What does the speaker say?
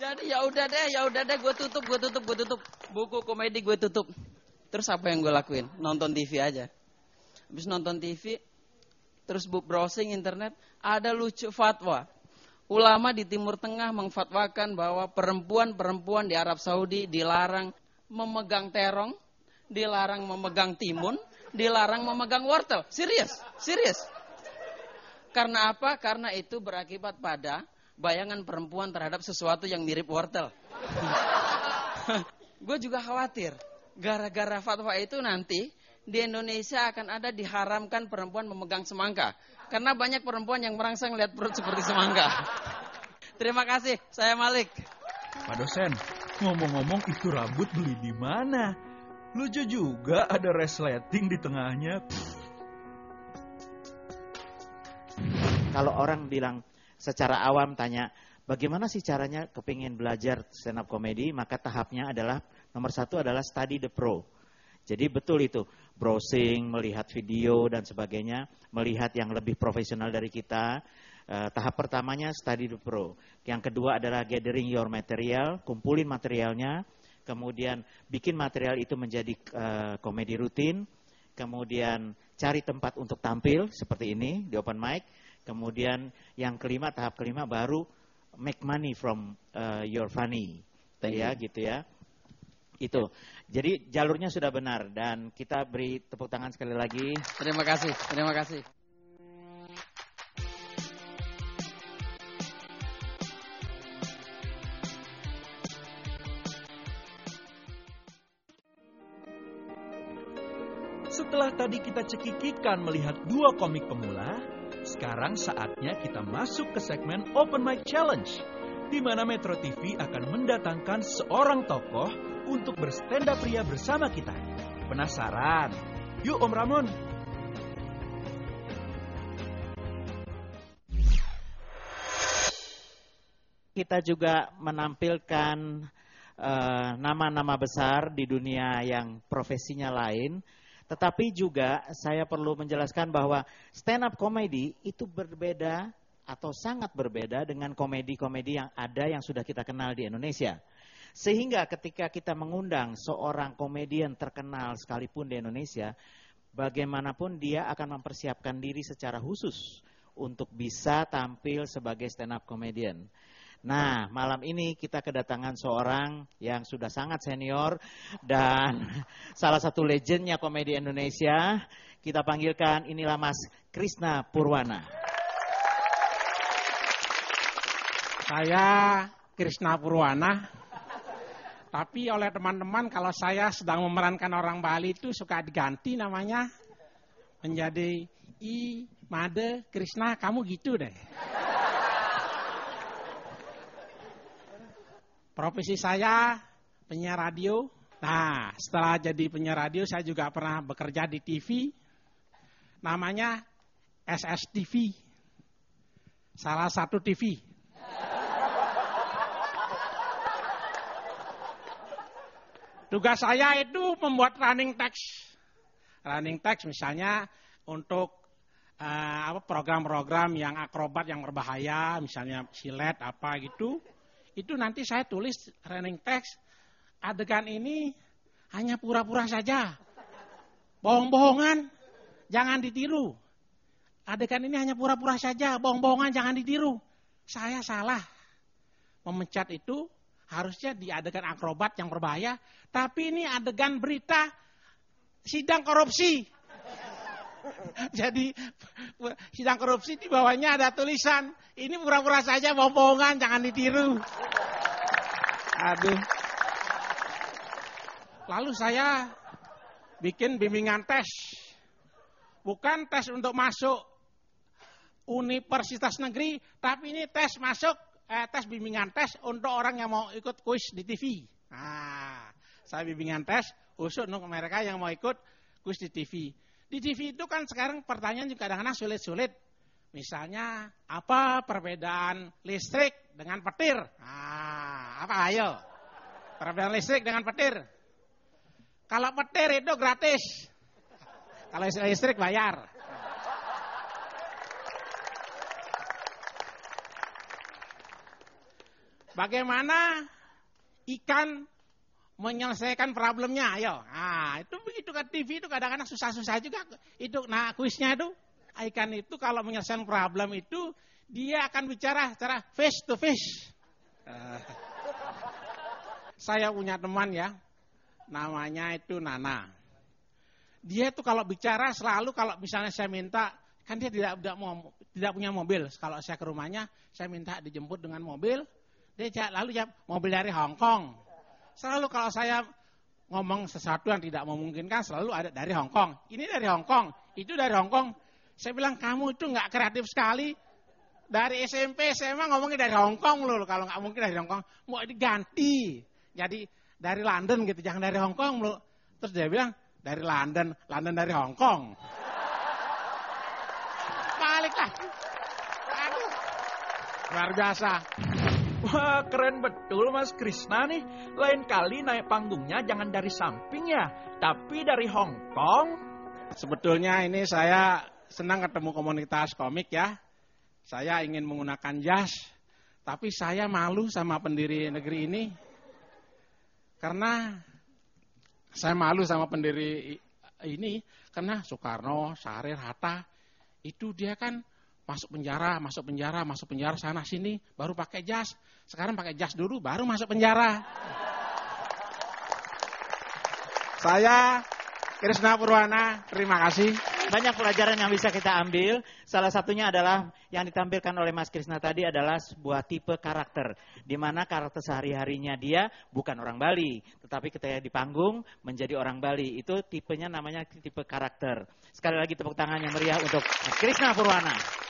Jadi ya udah deh, ya udah deh, gue tutup, gue tutup, gue tutup. Buku komedi gue tutup. Terus apa yang gue lakuin? Nonton TV aja. Habis nonton TV, terus browsing internet, ada lucu fatwa. Ulama di Timur Tengah mengfatwakan bahwa perempuan-perempuan di Arab Saudi dilarang memegang terong, dilarang memegang timun, dilarang memegang wortel. Serius, serius. Karena apa? Karena itu berakibat pada bayangan perempuan terhadap sesuatu yang mirip wortel. gue juga khawatir, gara-gara fatwa itu nanti di Indonesia akan ada diharamkan perempuan memegang semangka. Karena banyak perempuan yang merangsang lihat perut seperti semangka. Terima kasih, saya Malik. Pak dosen, ngomong-ngomong itu rambut beli di mana? Lucu juga ada resleting di tengahnya. Kalau orang bilang secara awam tanya, bagaimana sih caranya kepingin belajar stand up comedy? Maka tahapnya adalah, nomor satu adalah study the pro. Jadi betul itu, browsing, melihat video dan sebagainya, melihat yang lebih profesional dari kita. Eh, tahap pertamanya study the pro. Yang kedua adalah gathering your material, kumpulin materialnya, kemudian bikin material itu menjadi uh, komedi rutin, kemudian cari tempat untuk tampil seperti ini di open mic, Kemudian yang kelima tahap kelima baru make money from uh, your funny. Thank ya, you. gitu ya. Itu. Jadi jalurnya sudah benar dan kita beri tepuk tangan sekali lagi. Terima kasih. Terima kasih. Setelah tadi kita cekikikan melihat dua komik pemula, sekarang saatnya kita masuk ke segmen Open Mic Challenge, di mana Metro TV akan mendatangkan seorang tokoh untuk up pria bersama kita. Penasaran? Yuk Om Ramon, kita juga menampilkan eh, nama-nama uh, nama -nama besar di dunia yang profesinya lain tetapi juga saya perlu menjelaskan bahwa stand up comedy itu berbeda atau sangat berbeda dengan komedi-komedi yang ada yang sudah kita kenal di Indonesia. Sehingga ketika kita mengundang seorang komedian terkenal sekalipun di Indonesia, bagaimanapun dia akan mempersiapkan diri secara khusus untuk bisa tampil sebagai stand up comedian. Nah, malam ini kita kedatangan seorang yang sudah sangat senior dan salah satu legendnya komedi Indonesia. Kita panggilkan inilah Mas Krisna Purwana. Saya Krisna Purwana. Tapi oleh teman-teman kalau saya sedang memerankan orang Bali itu suka diganti namanya menjadi I Made Krisna kamu gitu deh. Profesi saya penyiar radio. Nah, setelah jadi penyiar radio saya juga pernah bekerja di TV. Namanya SSTV. Salah satu TV. Tugas saya itu membuat running text. Running text misalnya untuk eh, program-program yang akrobat yang berbahaya misalnya silet apa gitu itu nanti saya tulis running text adegan ini hanya pura-pura saja. Bohong-bohongan jangan ditiru. Adegan ini hanya pura-pura saja, bohong-bohongan jangan ditiru. Saya salah. Memecat itu harusnya di adegan akrobat yang berbahaya, tapi ini adegan berita sidang korupsi. Jadi sidang korupsi di bawahnya ada tulisan, ini pura-pura saja bohongan, jangan ditiru. Aduh. Lalu saya bikin bimbingan tes. Bukan tes untuk masuk universitas negeri, tapi ini tes masuk eh, tes bimbingan tes untuk orang yang mau ikut kuis di TV. Nah, saya bimbingan tes khusus untuk mereka yang mau ikut kuis di TV. Di TV itu kan sekarang pertanyaan juga kadang-kadang sulit-sulit. Misalnya, apa perbedaan listrik dengan petir? Ah, apa ayo? Perbedaan listrik dengan petir. Kalau petir itu gratis. Kalau listrik bayar. Bagaimana ikan menyelesaikan problemnya, ayo. Ah, itu begitu kan TV itu kadang-kadang susah-susah juga itu nah kuisnya itu. Ikan itu kalau menyelesaikan problem itu dia akan bicara secara face to face. Uh, saya punya teman ya, namanya itu Nana. Dia itu kalau bicara selalu kalau misalnya saya minta kan dia tidak tidak, mau, tidak punya mobil. Kalau saya ke rumahnya, saya minta dijemput dengan mobil. Dia lalu jawab mobil dari Hong Kong. Selalu kalau saya ngomong sesuatu yang tidak memungkinkan selalu ada dari Hong Kong. Ini dari Hong Kong, itu dari Hong Kong. Saya bilang kamu itu nggak kreatif sekali. Dari SMP saya emang ngomongnya dari Hong Kong loh, kalau nggak mungkin dari Hong Kong mau diganti. Jadi dari London gitu, jangan dari Hong Kong loh. Terus dia bilang dari London, London dari Hong Kong. Baliklah. Luar biasa. Wah, keren betul Mas Krisna nih. Lain kali naik panggungnya jangan dari samping ya, tapi dari Hong Kong. Sebetulnya ini saya senang ketemu komunitas komik ya. Saya ingin menggunakan jas, tapi saya malu sama pendiri negeri ini. Karena saya malu sama pendiri ini, karena Soekarno, Syahrir, Hatta, itu dia kan masuk penjara, masuk penjara, masuk penjara sana sini, baru pakai jas. Sekarang pakai jas dulu, baru masuk penjara. Saya Krisna Purwana, terima kasih. Banyak pelajaran yang bisa kita ambil. Salah satunya adalah yang ditampilkan oleh Mas Krisna tadi adalah sebuah tipe karakter. Di mana karakter sehari-harinya dia bukan orang Bali. Tetapi ketika di panggung menjadi orang Bali. Itu tipenya namanya tipe karakter. Sekali lagi tepuk tangan yang meriah untuk Mas Krisna Purwana.